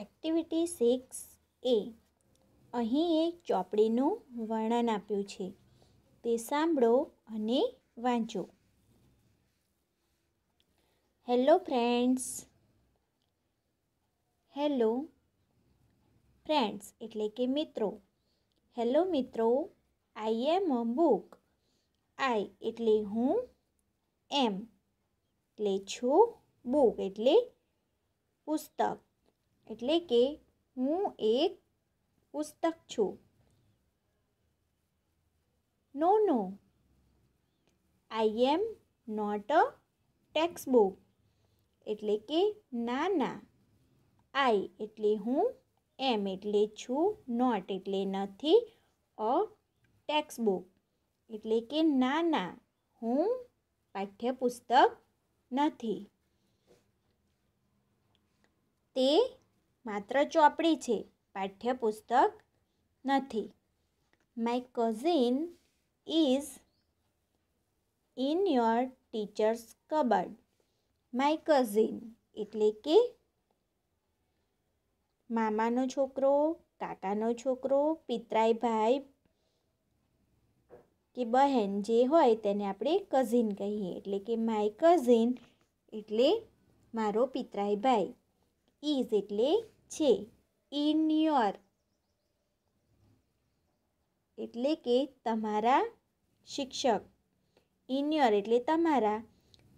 Activity six એ અહીં એક ચોપડીનું વર્ણન આપ્યું છે તે સાંભળો અને વાંચો હેલો ફ્રેન્ડ્સ હેલો ફ્રેન્ડ્સ એટલે કે મિત્રો હેલો મિત્રો આઈ એમ અ બુક આઈ એટલે હું એમ એટલે છું બુક એટલે પુસ્તક એટલે કે હું એક પુસ્તક છું no no I am not a tax book એટલે કે ના ના આ એટલે હું એમ એટલે છું નોટ એટલે નથી અ ટેક્સ બુક એટલે કે ના ના હું પાઠ્યપુસ્તક નથી તે માત્ર ચોપડી છે પાઠ્યપુસ્તક નથી my cousin is in your teacher's cupboard my cousin એટલે કે મામાનો છોકરો કાકાનો છોકરો પિતરાઈ ભાઈ કે બહેન જે હોય તેને આપણે કઝિન કહીએ એટલે કે માય કઝિન એટલે મારો પિતરાઈ ભાઈ ઇઝ એટલે છે ઇન યોર એટલે કે તમારા શિક્ષક ઇન યોર એટલે તમારા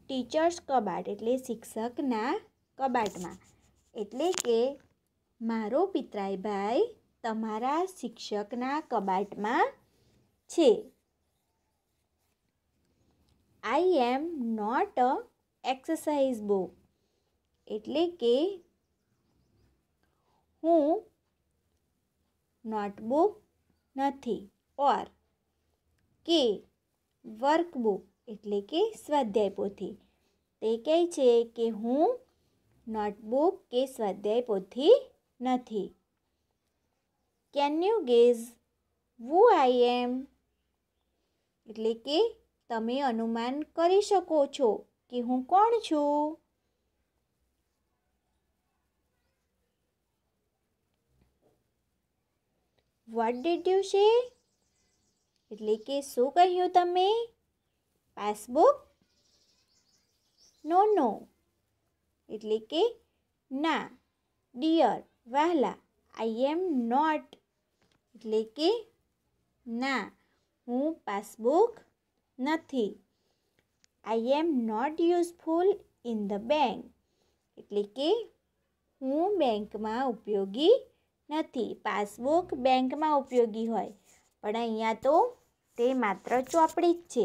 ટીચર્સ કબાટ એટલે શિક્ષકના કબાટમાં એટલે કે મારો પિતરાઈભાઈ તમારા શિક્ષકના કબાટમાં છે I am not a exercise book એટલે કે હું નોટબુક નથી ઓર કે વર્કબુક એટલે કે સ્વાધ્યાય પોથી તે કહે છે કે હું નોટબુક કે સ્વાધ્યાય પોથી નથી કેન યુ ગેસ હું આઈ એમ એટલે કે તમે અનુમાન કરી શકો છો કે હું કોણ છું what did you say એટલે કે શું કહ્યું તમે પાસબુક નો નો એટલે કે ના ડીયર વહલા આઈ એમ નોટ એટલે કે ના હું પાસબુક નથી I am not useful in the bank એટલે કે હું બેંક માં ઉપયોગી નથી પાસબુક બેંકમાં ઉપયોગી હોય પણ અહીંયા તો તે માત્ર ચોપડી જ છે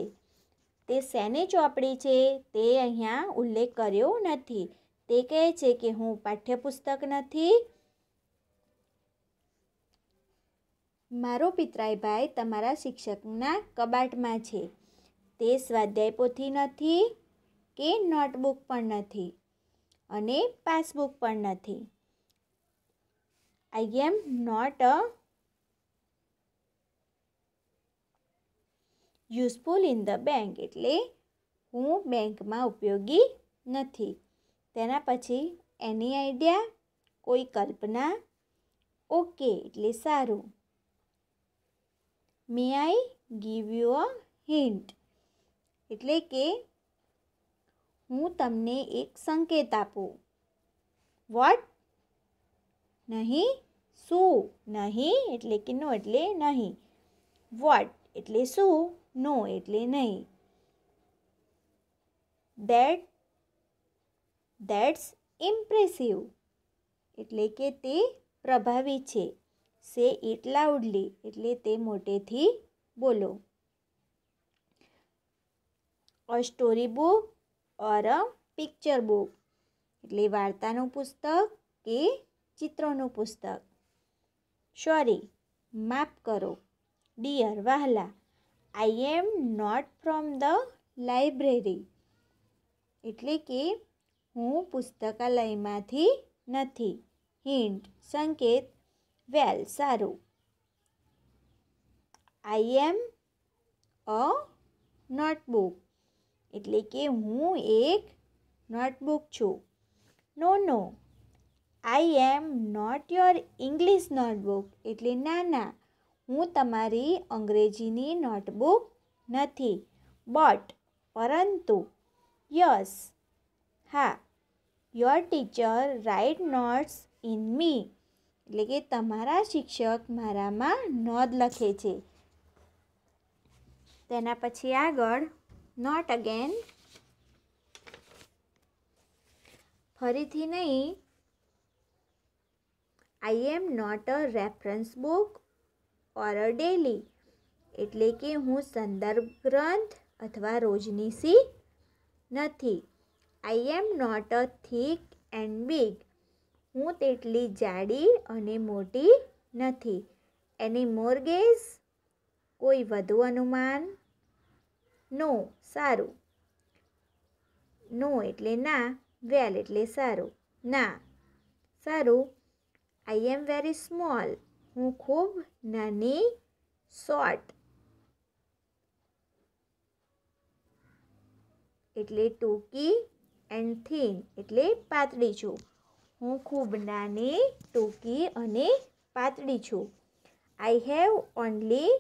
તે શેને ચોપડી છે તે અહીંયા ઉલ્લેખ કર્યો નથી તે કહે છે કે હું પાઠ્યપુસ્તક નથી મારો પિતરાઈભાઈ તમારા શિક્ષકના કબાટમાં છે તે સ્વાધ્યાય પોથી નથી કે નોટબુક પણ નથી અને પાસબુક પણ નથી I am not a useful in the bank એટલે હું બેંકમાં ઉપયોગી નથી તેના પછી એની આઈડિયા કોઈ કલ્પના ઓકે એટલે સારું may I give you a hint એટલે કે હું તમને એક સંકેત આપું વોટ નહીં શું નહીં એટલે કે નો એટલે નહીં વોટ એટલે શું નો એટલે નહીં દેટ દેટ્સ ઇમ્પ્રેસિવ એટલે કે તે પ્રભાવી છે સે ઇટ લાઉડલી એટલે તે મોટેથી બોલો a story book or a picture book એટલે વાર્તાનું પુસ્તક કે ચિત્રોનું પુસ્તક સોરી માફ કરો ડિયર વાહલા I am not from the library એટલે કે હું પુસ્તકાલયમાંથી નથી હિન્ટ સંકેત વેલ સારું આઈ એમ અ નોટબુક એટલે કે હું એક નોટબુક છું no no I am not your English notebook એટલે ના ના હું તમારી અંગ્રેજીની નોટબુક નથી બટ પરંતુ યસ હા your teacher write notes in me એટલે કે તમારા શિક્ષક મારામાં નોંધ લખે છે તેના પછી આગળ નોટ અગેન ફરીથી નહીં I am not a reference book or a daily એટલે કે હું સંદર્ભ ગ્રંથ અથવા રોજની સી નથી I am not a thick and big હું તેટલી જાડી અને મોટી નથી એની મોરગેઝ કોઈ વધુ અનુમાન નો સારું નો એટલે ના વેલ એટલે સારું ના સારું આઈ એમ વેરી સ્મોલ હું ખૂબ નાની શોર્ટ એટલે ટૂંકી એન્ડ થીન એટલે પાતળી છું હું ખૂબ નાની ટૂંકી અને પાતળી છું I have only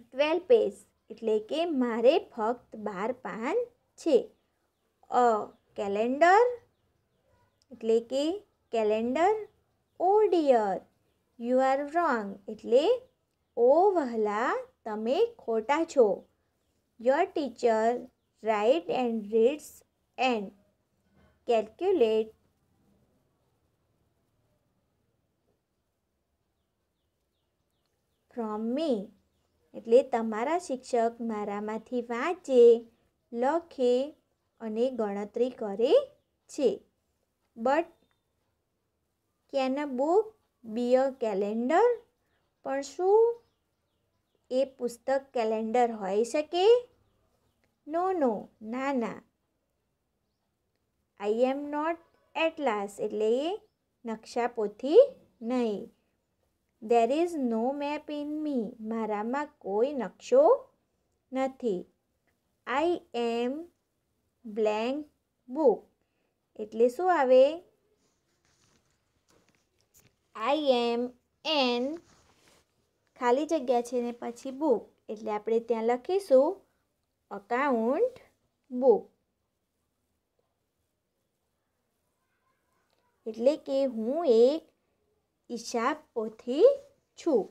twelve page એટલે કે મારે ફક્ત બાર પાન છે અ કેલેન્ડર એટલે કે calendar oh dear you are wrong એટલે ઓ વહલા તમે ખોટા છો your teacher write and reads and calculate from me એટલે તમારા શિક્ષક મારામાંથી વાંચે લખે અને ગણતરી કરે છે but can a book be a calendar પણ શું એ પુસ્તક કેલેન્ડર હોઈ શકે નો નો ના ના આઈ એમ નોટ એટલાસ એટલે એ નકશાપોથી નહીં there is no map in me મારામાં કોઈ નકશો નથી આઈ એમ બ્લેન્ક બુક એટલે શું આવે આઈ એમ એન ખાલી જગ્યા છે ને પછી બુક એટલે આપણે ત્યાં લખીશું અકાઉન્ટ બુક એટલે કે હું એક હિસાબ પોથી છું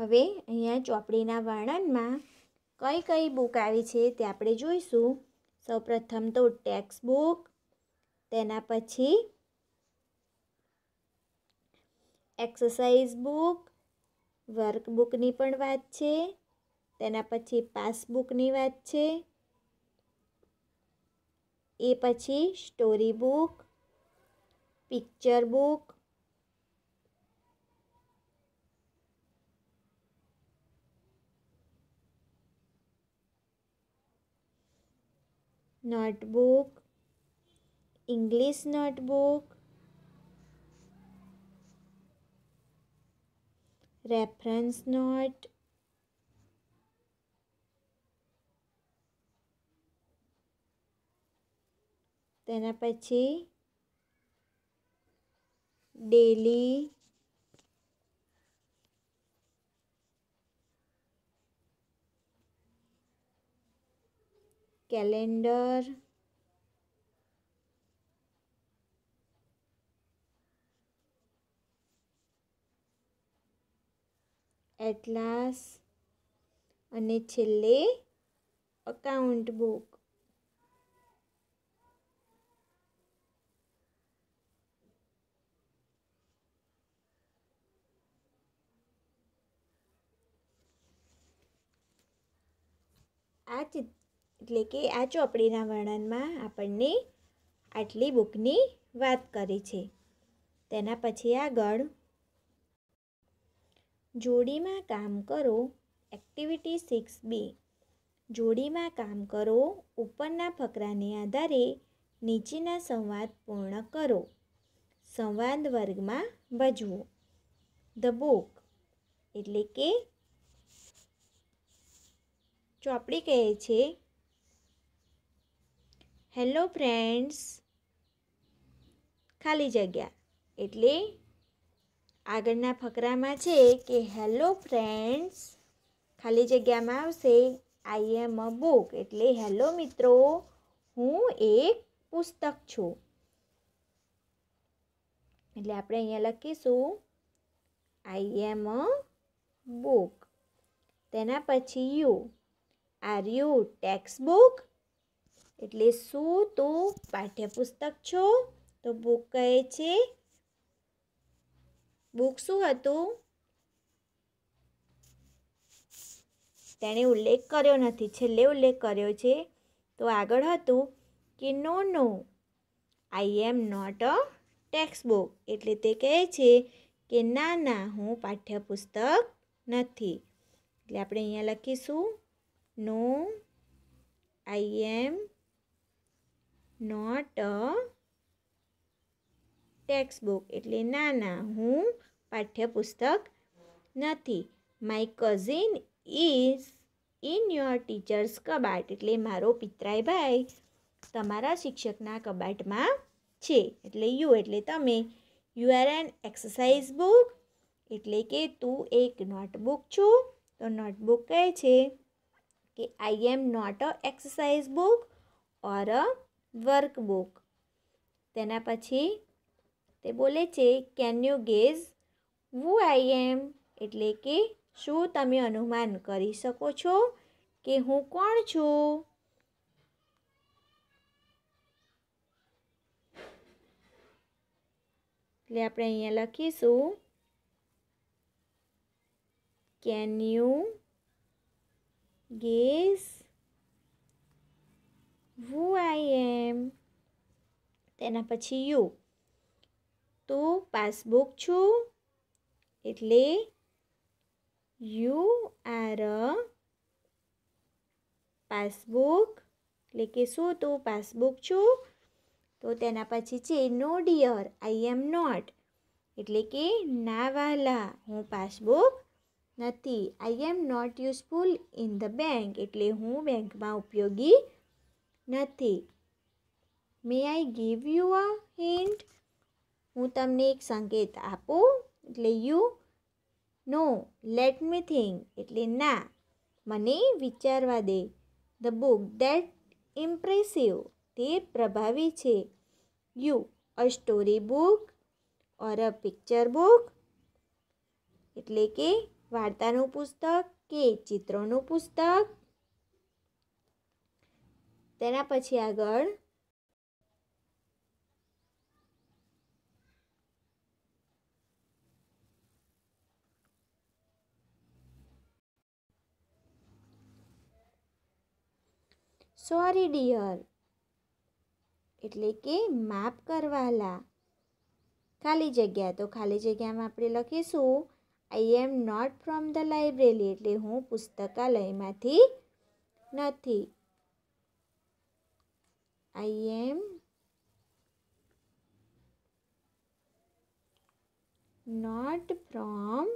હવે અહીંયા ચોપડીના વર્ણનમાં કઈ કઈ બુક આવી છે તે આપણે જોઈશું સૌપ્રથમ તો ટેક્સ્ટ બુક તેના પછી એક્સરસાઇઝ બુક વર્કબુકની પણ વાત છે તેના પછી પાસબુકની વાત છે એ પછી story book picture book notebook English notebook reference note તેના પછી ડેલી કેલેન્ડર એટલાસ અને છેલ્લે અકાઉન્ટ બુક આ ચિત્ર એટલે કે આ ચોપડીના વર્ણનમાં આપણને આટલી બુકની વાત કરી છે તેના પછી આગળ જોડીમાં કામ કરો એક્ટિવિટી સિક્સ બી જોડીમાં કામ કરો ઉપરના ફકરાને આધારે નીચેના સંવાદ પૂર્ણ કરો સંવાદ વર્ગમાં ભજવો ધ બુક એટલે કે ચોપડી કહે છે હેલો ફ્રેન્ડ્સ ખાલી જગ્યા એટલે આગળના ફકરામાં છે કે હેલો ફ્રેન્ડ્સ ખાલી જગ્યામાં આવશે આઈ એમ અ બુક એટલે હેલો મિત્રો હું એક પુસ્તક છું એટલે આપણે અહીંયા લખીશું આઈ એમ અ બુક તેના પછી you are you text book એટલે શું તું પાઠ્યપુસ્તક છો તો બુક કહે છે બુક શું હતું તેણે ઉલ્લેખ કર્યો નથી છેલ્લે ઉલ્લેખ કર્યો છે તો આગળ હતું કે no no I am not a text book એટલે તે કહે છે કે ના ના હું પાઠ્યપુસ્તક નથી એટલે આપણે અહીંયા લખીશું no I am not a text book એટલે ના ના હું પાઠ્યપુસ્તક નથી my cousin is in your teacher's કબાટ એટલે મારો પિતરાય ભાઈ તમારા શિક્ષકના કબાટમાં છે એટલે યુ એટલે તમે you are an exercise book એટલે કે તું એક નોટબુક છું તો નોટબુક કહે છે કે I am not a exercise book or a workbook તેના પછી તે બોલે છે can you guess who I am એટલે કે શું તમે અનુમાન કરી શકો છો કે હું કોણ છું એટલે આપણે અહીંયા લખીશું can you guess who I am तना पी यू तू पासबुक छु इले यू आर अ पासबुक ले कि शू तू पासबुक छु तो पीछे no dear I am not इतले के ना वाला हूँ पासबुक नहीं I am not useful in the bank एट्ले हूँ बैंक में उपयोगी નથી may I give you a hint હું તમને એક સંકેત આપું એટલે you no let me think એટલે ના મને વિચારવા દે ધ બુક દેટ ઇમ્પ્રેસિવ તે પ્રભાવી છે you a story book or a picture book એટલે કે વાર્તાનું પુસ્તક કે ચિત્રોનું પુસ્તક તેના પછી આગળ સોરી ડિયર એટલે કે માપ કરવાલા ખાલી જગ્યા તો ખાલી જગ્યામાં આપણે લખીશું I am not from the library એટલે હું પુસ્તકાલયમાંથી નથી I am not from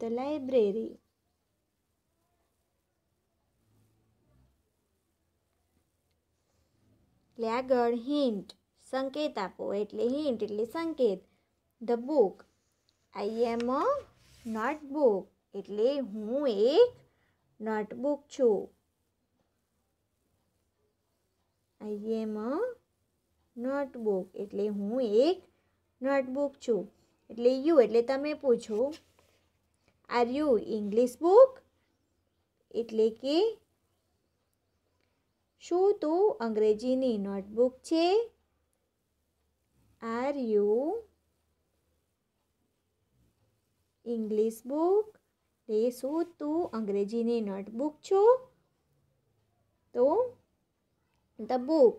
the library. એટલે આગળ હિન્ટ સંકેત આપો એટલે હિન્ટ એટલે સંકેત the book I am a note book એટલે હું એક notebook છું I am a notebook એટલે હું એક નોટબુક છું એટલે યુ એટલે તમે પૂછો આર યુ ઇંગ્લિશ બુક એટલે કે શું તું અંગ્રેજીની નોટબુક છે આર યુ ઇંગ્લિશ બુક એ શું તું અંગ્રેજીની નોટબુક છો તો the book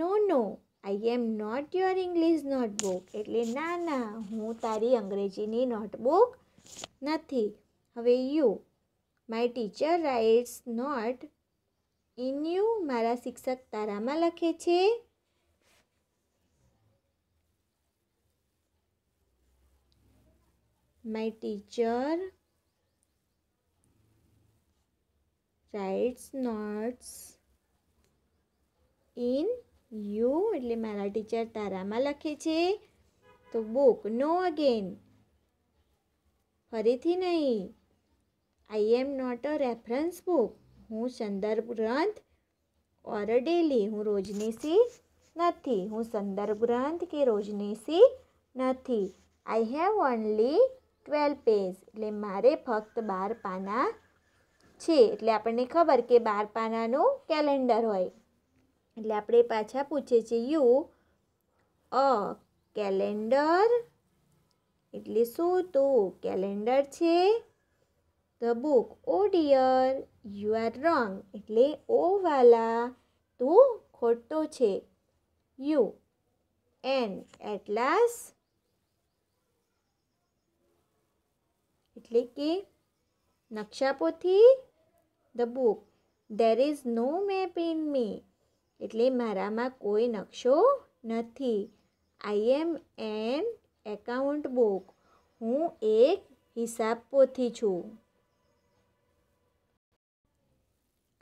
no no I am not your English notebook એટલે ના ના હું તારી અંગ્રેજીની નોટબુક નથી હવે you my teacher writes note in you મારા શિક્ષક તારામાં લખે છે my teacher writes notes in you એટલે મારા ટીચર તારામાં લખે છે તો બુક નો અગેન ફરીથી નહીં I am not a reference book હું સંદર્ભ ગ્રંથ ઓર ડેલી હું રોજની નથી હું સંદર્ભ ગ્રંથ કે રોજની નથી I have only twelve page એટલે મારે ફક્ત બાર પાના છે એટલે આપણને ખબર કે બાર પાનાનું કેલેન્ડર હોય એટલે આપણે પાછા પૂછે છે યુ અ કેલેન્ડર એટલે શું તો કેલેન્ડર છે the book oh dear you are wrong એટલે ઓ વાલા તું ખોટો છે યુ એન એટલાસ એટલે કે નકશાપોથી the book there is no map in me એટલે મારામાં કોઈ નકશો નથી I am an account book હું એક હિસાબ પોથી છું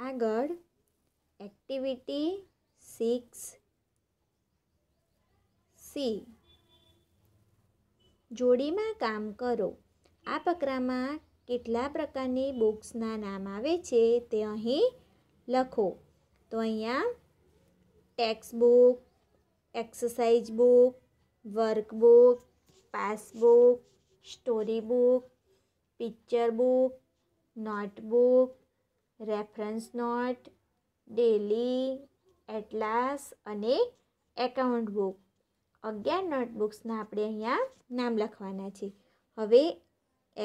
આગળ એક્ટિવિટી સિક્સ સી જોડીમાં કામ કરો આ પકરામાં કેટલા પ્રકારની બુક્સના નામ આવે છે તે અહીં લખો તો અહીંયા text book exercise book workbook passbook story book picture book notebook reference note daily atlas અને એકાઉન્ટ બુક અગિયાર નોટબુક્સના આપણે અહીંયા નામ લખવાના છે હવે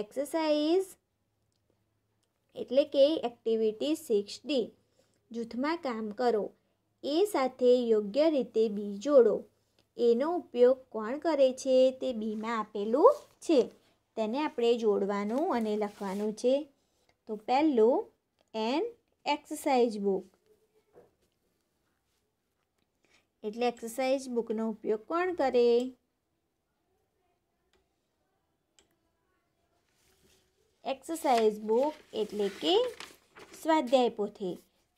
એક્સરસાઇઝ એટલે કે એક્ટિવિટી સિક્સ ડી જૂથમાં કામ કરો એ સાથે યોગ્ય રીતે બી જોડો એનો ઉપયોગ કોણ કરે છે તે બીમાં આપેલું છે તેને આપણે જોડવાનું અને લખવાનું છે તો પહેલું એન એક્સરસાઇઝ બુક એટલે એક્સરસાઇઝ બુકનો ઉપયોગ કોણ કરે એક્સરસાઇઝ બુક એટલે કે સ્વાધ્યાય પોથી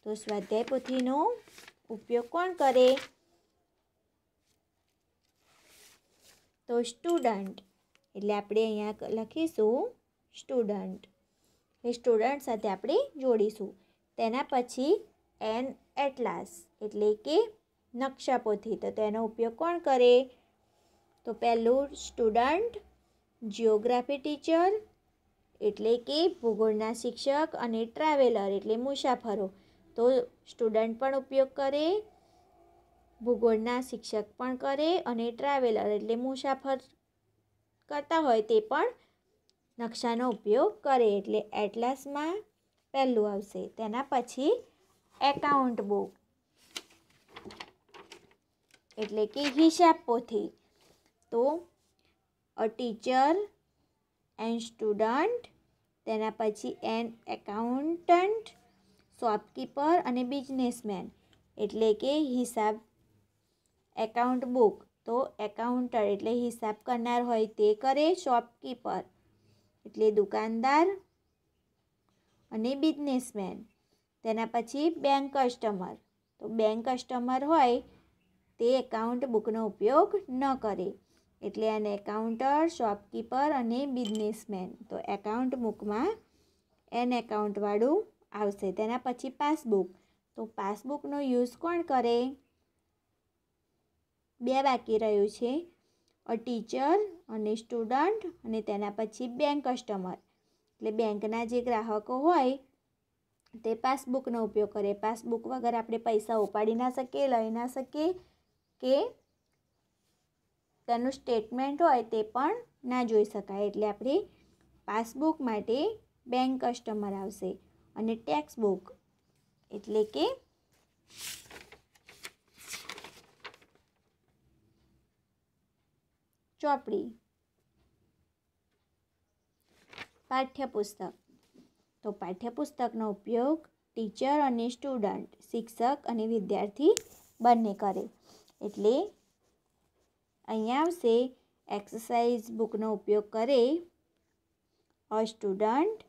તો સ્વાધ્યાય પોથીનો ઉપયોગ કોણ કરે તો સ્ટુડન્ટ એટલે આપણે અહીંયા લખીશું સ્ટુડન્ટ એ સ્ટુડન્ટ સાથે આપણે જોડીશું તેના પછી એન એટલાસ એટલે કે નકશા પોથી તો તેનો ઉપયોગ કોણ કરે તો પહેલું સ્ટુડન્ટ જિયોગ્રાફી ટીચર એટલે કે ભૂગોળના શિક્ષક અને ટ્રાવેલર એટલે મુસાફરો તો સ્ટુડન્ટ પણ ઉપયોગ કરે ભૂગોળના શિક્ષક પણ કરે અને ટ્રાવેલર એટલે મુસાફર કરતા હોય તે પણ નકશાનો ઉપયોગ કરે એટલે એટલાસમાં પહેલું આવશે તેના પછી એકાઉન્ટ બુક એટલે કે હિસાબ પોથી તો અ ટીચર એન્ડ સ્ટુડન્ટ તેના પછી એન એકાઉન્ટન્ટ શોપકીપર અને બિઝનેસમેન એટલે કે હિસાબ એકાઉન્ટ બુક તો એકાઉન્ટર એટલે હિસાબ કરનાર હોય તે કરે શોપકીપર એટલે દુકાનદાર અને બિઝનેસમેન તેના પછી બેંક કસ્ટમર તો બેંક કસ્ટમર હોય તે એકાઉન્ટ બુકનો ઉપયોગ ન કરે એટલે એને એકાઉન્ટર શોપકીપર અને બિઝનેસમેન તો એકાઉન્ટ બુકમાં એન એકાઉન્ટવાળું આવશે તેના પછી પાસબુક તો પાસબુકનો યુઝ કોણ કરે બે બાકી રહ્યું છે અ ટીચર અને સ્ટુડન્ટ અને તેના પછી બેંક કસ્ટમર એટલે બેંકના જે ગ્રાહકો હોય તે પાસબુકનો ઉપયોગ કરે પાસબુક વગર આપણે પૈસા ઉપાડી ના શકીએ લઈ ના શકીએ કે તેનું સ્ટેટમેન્ટ હોય તે પણ ના જોઈ શકાય એટલે આપણી પાસબુક માટે બેંક કસ્ટમર આવશે અને ટેક્સ બુક એટલે કે ચોપડી પાઠ્યપુસ્તક તો પાઠ્યપુસ્તકનો ઉપયોગ ટીચર અને સ્ટુડન્ટ શિક્ષક અને વિદ્યાર્થી બંને કરે એટલે અહીંયા આવશે એક્સરસાઇઝ બુકનો ઉપયોગ કરે અ સ્ટુડન્ટ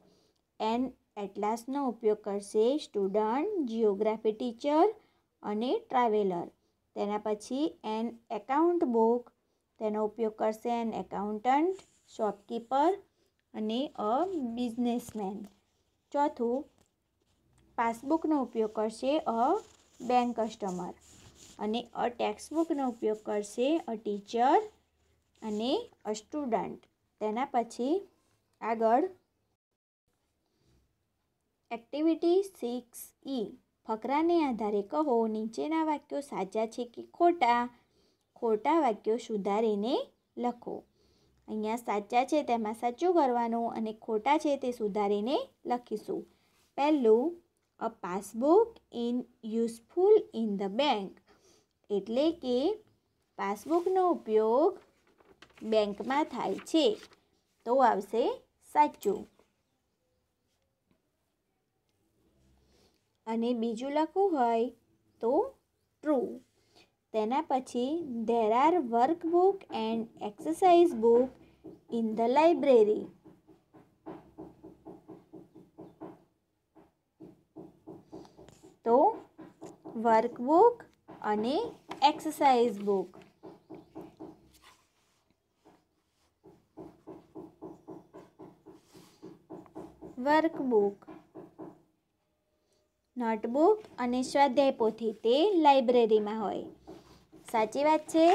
એન એટલાસનો ઉપયોગ કરશે સ્ટુડન્ટ જીઓગ્રાફી ટીચર અને ટ્રાવેલર તેના પછી એન એકાઉન્ટ બુક તેનો ઉપયોગ કરશે એન એકાઉન્ટન્ટ શોપકીપર અને અ બિઝનેસમેન ચોથું પાસબુકનો ઉપયોગ કરશે અ બેંક કસ્ટમર અને અ ટેક્સ્ટબુકનો ઉપયોગ કરશે અ ટીચર અને અ સ્ટુડન્ટ તેના પછી આગળ એક્ટિવિટી સિક્સ ઈ ફકરાને આધારે કહો નીચેના વાક્યો સાચા છે કે ખોટા ખોટા વાક્યો સુધારીને લખો અહીંયા સાચા છે તેમાં સાચું કરવાનું અને ખોટા છે તે સુધારીને લખીશું પહેલું a passbook in useful in the bank એટલે કે પાસબુકનો ઉપયોગ બેંકમાં થાય છે તો આવશે સાચું અને બીજું લખવું હોય તો ટ્રુ તેના પછી there are workbook and exercise book in the library તો વર્કબુક અને એક્સરસાઇઝ બુક વર્કબુક નોટબુક અને સ્વાધ્યાય પોથી તે લાઇબ્રેરીમાં હોય સાચી વાત છે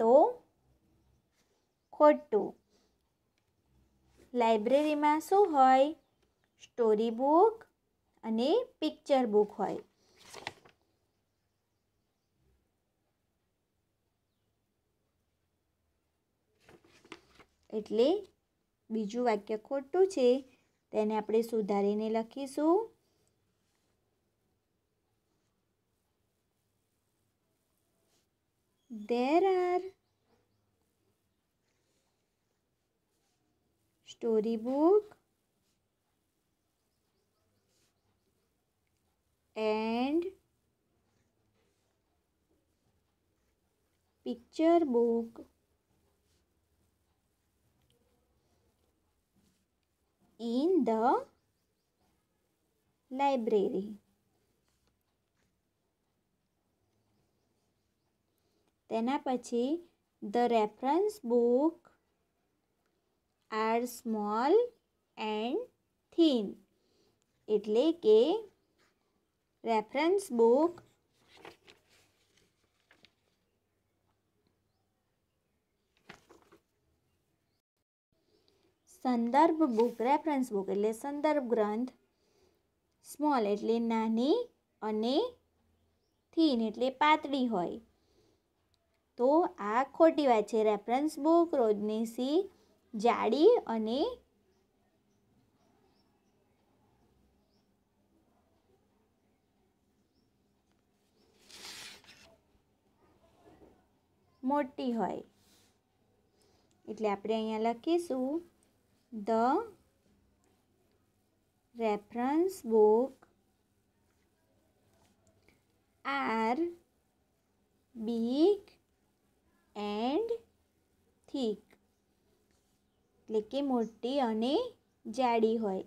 તો ખોટું લાઇબ્રેરીમાં શું હોય સ્ટોરી બુક અને પિક્ચર બુક હોય એટલે બીજું વાક્ય ખોટું છે તેને આપણે સુધારીને લખીશું there are storybook and picture book in the library તેના પછી the reference book are small and thin એટલે કે રેફરન્સ બુક સંદર્ભ બુક રેફરન્સ બુક એટલે સંદર્ભ ગ્રંથ સ્મોલ એટલે નાની અને થીન એટલે પાતળી હોય તો આ ખોટી વાત છે રેફરન્સ બુક રોજની સી જાડી અને મોટી હોય એટલે આપણે અહીંયા લખીશું the reference book are big and thick એટલે કે મોટી અને જાડી હોય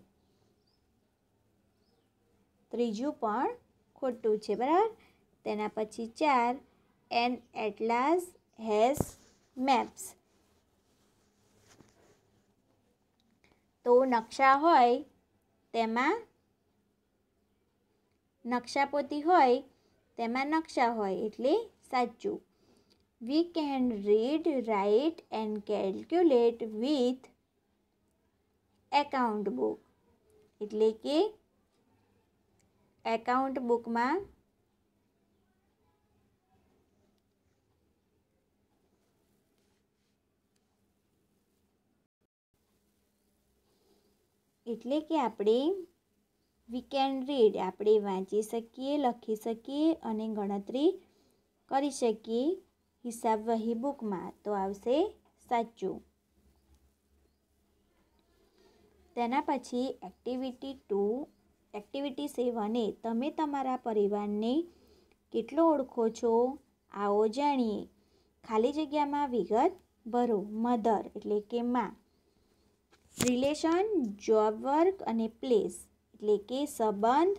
ત્રીજું પણ ખોટું છે બરાબર તેના પછી ચાર એન એટલાસ હેઝ મેપ્સ તો નકશા હોય તેમાં નકશાપોથી હોય તેમાં નકશા હોય એટલે સાચું we can read write and calculate with account book એટલે કે એકાઉન્ટ બુકમાં એટલે કે આપણે વી કેન રીડ આપણે વાંચી શકીએ લખી શકીએ અને ગણતરી કરી શકીએ હિસાબ વહી બુકમાં તો આવશે સાચું તેના પછી એક્ટિવિટી ટુ એક્ટિવિટી સેવન એ તમે તમારા પરિવારને કેટલો ઓળખો છો આવો જાણીએ ખાલી જગ્યામાં વિગત ભરો મધર એટલે કે માં રિલેશન જોબ વર્ક અને પ્લેસ એટલે કે સંબંધ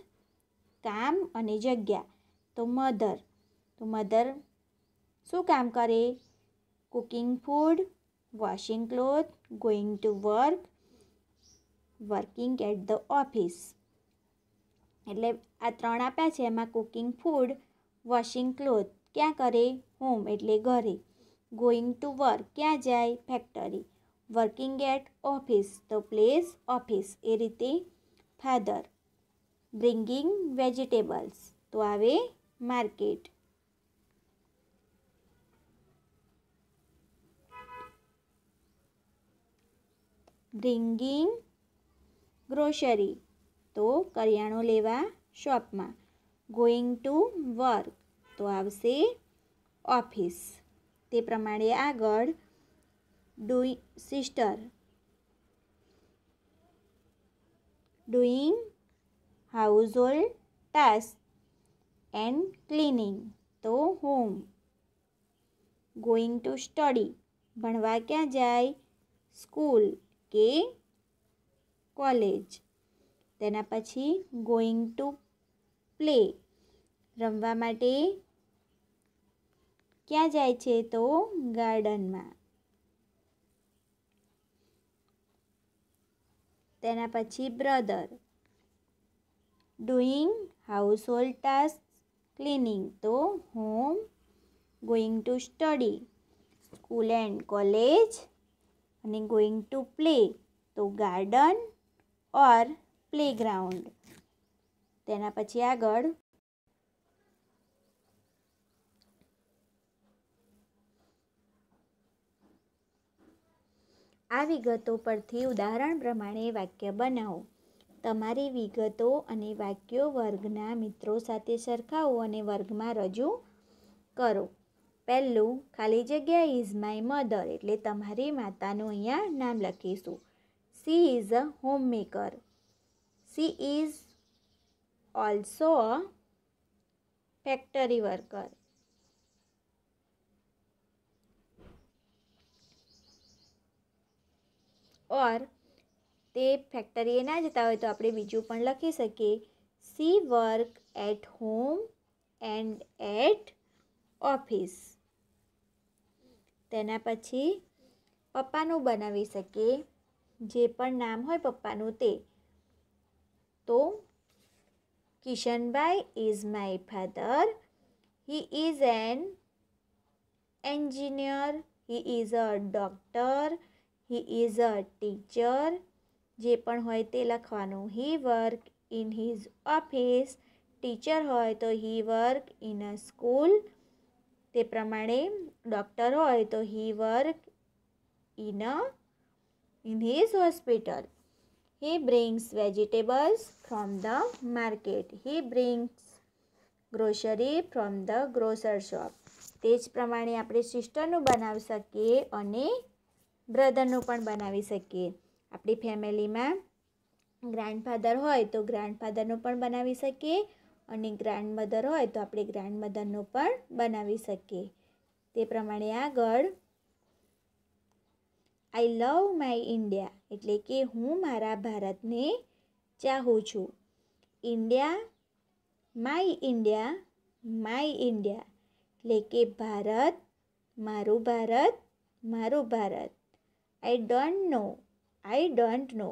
કામ અને જગ્યા તો મધર તો મધર શું કામ કરે cooking food washing cloth going to work working at the office એટલે આ ત્રણ આપ્યા છે એમાં કુકિંગ ફૂડ વોશિંગ ક્લોથ ક્યાં કરે હોમ એટલે ઘરે ગોઈંગ ટુ વર્ક ક્યાં જાય factory working at office the place office એ રીતે ફાધર બ્રિંગિંગ વેજીટેબલ્સ તો આવે માર્કેટ બ્રિંગિંગ ગ્રોસરી તો કરિયાણું લેવા શોપમાં ગોઈંગ ટુ વર્ક તો આવશે ઓફિસ તે પ્રમાણે આગળ doing sister doing household tasks and cleaning the home going to study ભણવા ક્યાં જાય સ્કૂલ કે કોલેજ તેના પછી ગોઈંગ ટુ પ્લે રમવા માટે ક્યાં જાય છે તો ગાર્ડનમાં તેના પછી brother doing household task cleaning તો home going to study school and college અને ગોઈંગ ટુ પ્લે તો ગાર્ડન ઓર પ્લેગ્રાઉન્ડ તેના પછી આગળ આ વિગતો પરથી ઉદાહરણ પ્રમાણે વાક્ય બનાવો તમારી વિગતો અને વાક્યો વર્ગના મિત્રો સાથે સરખાવો અને વર્ગમાં રજૂ કરો પહેલું ખાલી જગ્યા ઇઝ માય મધર એટલે તમારી માતાનું અહીંયા નામ લખીશું she is a home maker she is also a factory worker or તે ફેક્ટરીએ ના જતા હોય તો આપણે બીજું પણ લખી શકીએ she work at home and at office તેના પછી પપ્પાનું બનાવી શકીએ જે પણ નામ હોય પપ્પાનું તે તો Kishanbhai is my father he is an engineer he is a doctor he is a teacher જે પણ હોય તે લખવાનું he work in his office teacher હોય તો he work in a school તે પ્રમાણે ડૉક્ટર હોય તો he work in a in his hospital he brings vegetables from the market he brings grocery from the grocer shop તે જ પ્રમાણે આપણે સિસ્ટરનું બનાવી શકીએ અને બ્રધરનું પણ બનાવી શકીએ આપણી ફેમિલીમાં ગ્રાન્ડફાધર હોય તો ગ્રાન્ડફાધરનું પણ બનાવી શકીએ અને ગ્રાન્ડમધર હોય તો આપણે ગ્રાન્ડમધરનું પણ બનાવી શકીએ તે પ્રમાણે આગળ આઈ લવ માય ઇન્ડિયા એટલે કે હું મારા ભારતને ચાહું છું India my India my India એટલે કે ભારત મારું ભારત મારું Bharat I don't know I don't know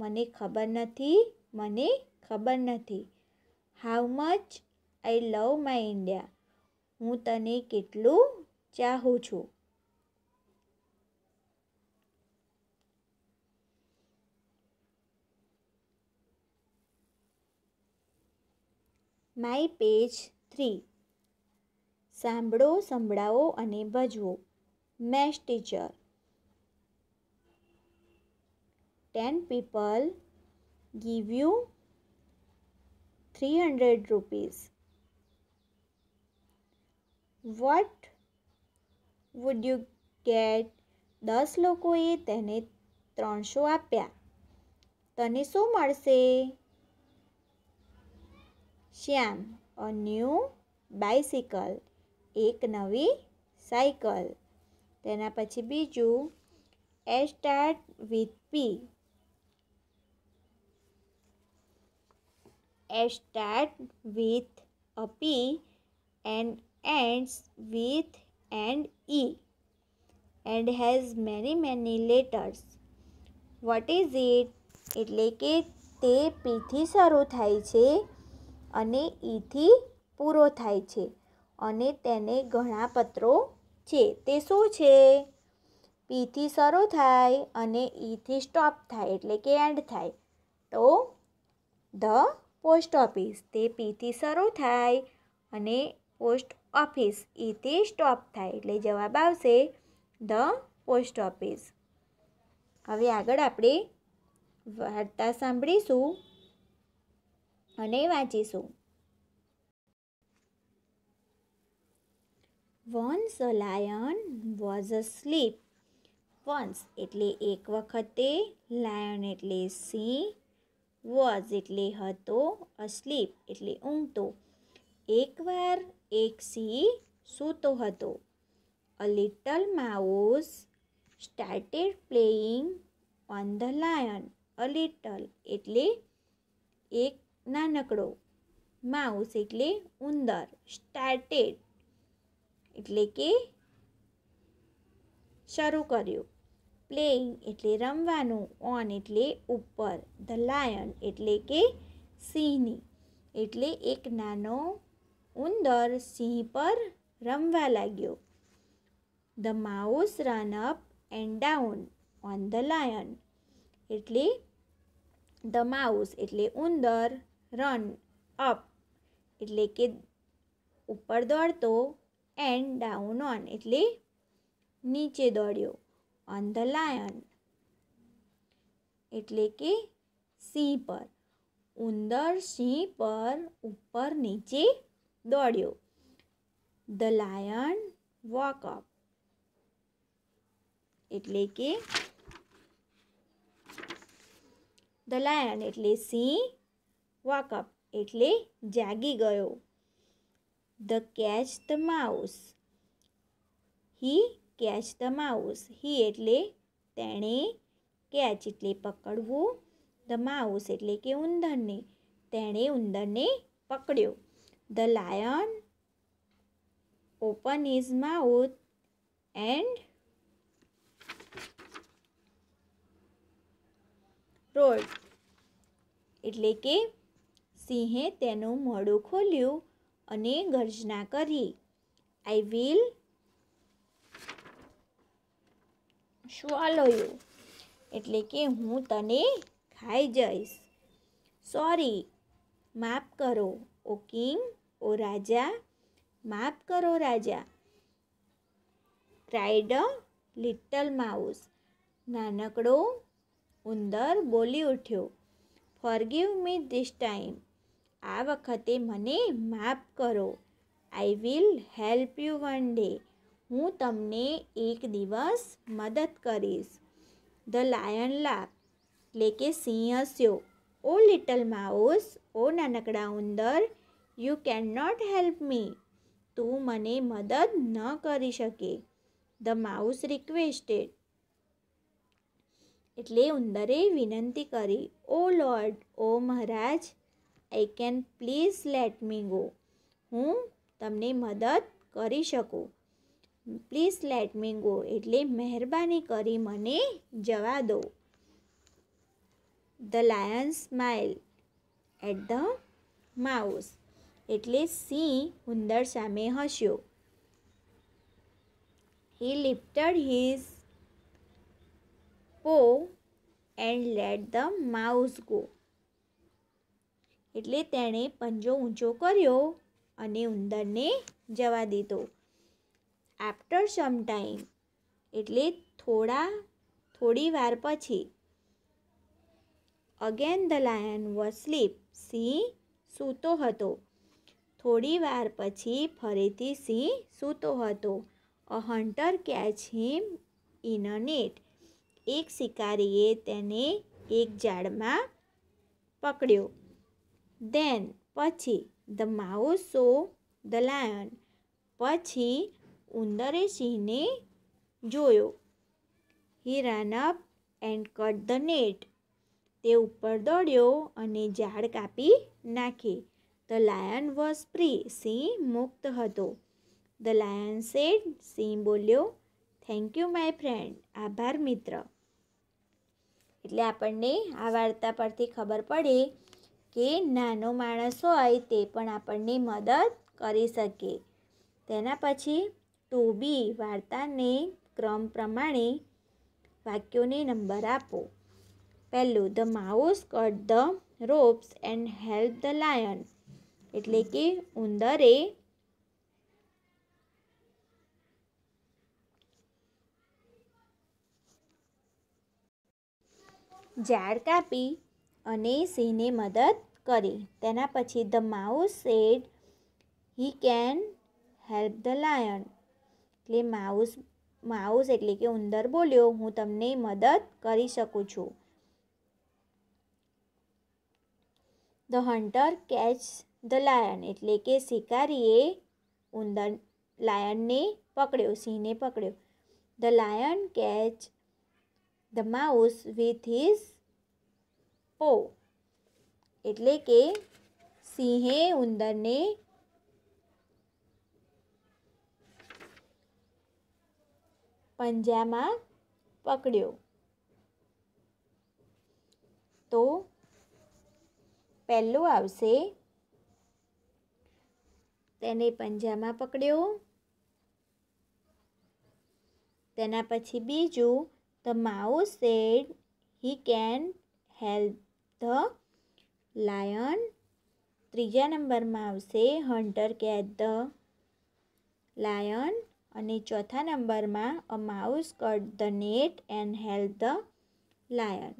મને ખબર નથી મને ખબર નથી how much I love my India હું તને કેટલું ચાહું છું માય પેજ થ્રી સાંભળો સંભળાવો અને ભજવો maths teacher 10 people give three 300 rupees what would you get દસ લોકોએ તેને ત્રણસો આપ્યા તને શું મળશે શ્યામ અ ન્યૂ બાઇસિકલ એક નવી સાયકલ તેના પછી બીજું એ start with P S with with a and and ends with and E and many many many letters. What is એટલે કે તે પીથી શરૂ થાય છે અને ઈથી e પૂરો થાય છે અને તેને ઘણા પત્રો છે તે શું છે પીથી શરૂ થાય અને ઈથી e સ્ટોપ થાય એટલે કે એન્ડ થાય તો ધ પોસ્ટ ઓફિસ તે પીથી શરૂ થાય અને પોસ્ટ ઓફિસ ઈથી સ્ટોપ થાય એટલે જવાબ આવશે ધ પોસ્ટ ઓફિસ હવે આગળ આપણે વાર્તા સાંભળીશું અને વાંચીશું once a lion was asleep once એટલે એક વખતે લાયન એટલે સિંહ વોઝ એટલે હતો અસ્લીપ એટલે ઊંઘતો એકવાર એક સિંહ સૂતો હતો a little mouse started playing on the lion a little એટલે એક નાનકડો માઉસ એટલે ઉંદર સ્ટાર્ટેડ એટલે કે શરૂ કર્યું પ્લેઇંગ એટલે રમવાનું ઓન એટલે ઉપર ધ લાયન એટલે કે સિંહની એટલે એક નાનો ઉંદર સિંહ પર રમવા લાગ્યો the mouse run up and down on the lion એટલે ધ માઉસ એટલે ઉંદર રન અપ એટલે કે ઉપર દોડતો એન્ડ ડાઉન ઓન એટલે નીચે દોડ્યો ऑन द लायन એટલે કે સિંહ પર ઉંદર સિંહ પર ઉપર નીચે દોડ્યો ધ लायन વોક અપ એટલે કે ધ लायन એટલે સિંહ વોક અપ એટલે જાગી ગયો the catch the mouse he catch the mouse he એટલે તેણે કેચ એટલે પકડવું ધ માઉસ એટલે કે ઉંદરને તેણે ઉંદરને પકડ્યો the lion open his mouth and roared એટલે કે સિંહે તેનું મોડું ખોલ્યું અને ગર્જના કરી આઈ વિલ સ્વાલો યુ એટલે કે હું તને ખાઈ જઈશ સોરી માફ કરો ઓ કિંગ ઓ રાજા માફ કરો રાજા ક્રાઇડ લિટલ માઉસ નાનકડો ઉંદર બોલી ઉઠ્યો ફોરગીવ મી ધીસ ટાઈમ આ વખતે મને માફ કરો I will help you one day हूँ तमने एक दिवस मदद करीस द लायन लाभ लेके सी हस्यो ओ लिटल माउस ओ ननकड़ा उंदर you can not help me तू मने मदद न कर सके द माउस रिक्वेस्टेड एट्ले उंदरे विनंती करी ओ लॉर्ड ओ महाराज I can please let me go हूँ तमने मदद करी शकूँ પ્લીઝ લેટ મી ગો એટલે મહેરબાની કરી મને જવા દો the lion smile at the mouse એટલે સિંહ ઉંદર સામે હસ્યો હી લિફ્ટેડ હિઝ પો and let the mouse go એટલે તેણે પંજો ઊંચો કર્યો અને ઉંદરને જવા દીધો આફ્ટર સમ ટાઈમ એટલે થોડા થોડી વાર પછી અગેન ધ લાયન વોઝ સિંહ સૂતો હતો થોડી વાર પછી ફરીથી સિંહ સૂતો હતો a hunter catch him in a net એક શિકારીએ તેને એક ઝાડમાં પકડ્યો દેન પછી the mouse saw the lion પછી ઉંદરે સિંહને જોયો he ran up and cut the net તે ઉપર દોડ્યો અને ઝાડ કાપી નાખી ધ લાયન વોઝ ફ્રી સિંહ મુક્ત હતો ધ લાયન સેડ સિંહ બોલ્યો થેન્ક યુ માય ફ્રેન્ડ આભાર મિત્ર એટલે આપણને આ વાર્તા પરથી ખબર પડે કે નાનો માણસ હોય તે પણ આપણને મદદ કરી શકે તેના પછી તો બી વાર્તાને ક્રમ પ્રમાણે વાક્યોને નંબર આપો પહેલું the mouse cut the ropes and help the lion એટલે કે ઉંદરે ઝાડ કાપી અને સિંહને મદદ કરી તેના પછી the mouse said he can help the lion એટલે માઉસ માઉસ એટલે કે ઉંદર બોલ્યો હું તમને મદદ કરી શકું છું the hunter catch the lion એટલે કે શિકારીએ ઉંદર લાયનને પકડ્યો સિંહને પકડ્યો the lion catch the mouse with his paw એટલે કે સિંહે ઉંદરને પંજામાં પકડ્યો તો પહેલું આવશે તેને પંજામાં પકડ્યો તેના પછી બીજું the mouse said he can help the lion ત્રીજા નંબરમાં આવશે હન્ટર કેચ ધ લાયન અને ચોથા નંબરમાં a mouse cut the net and help the lion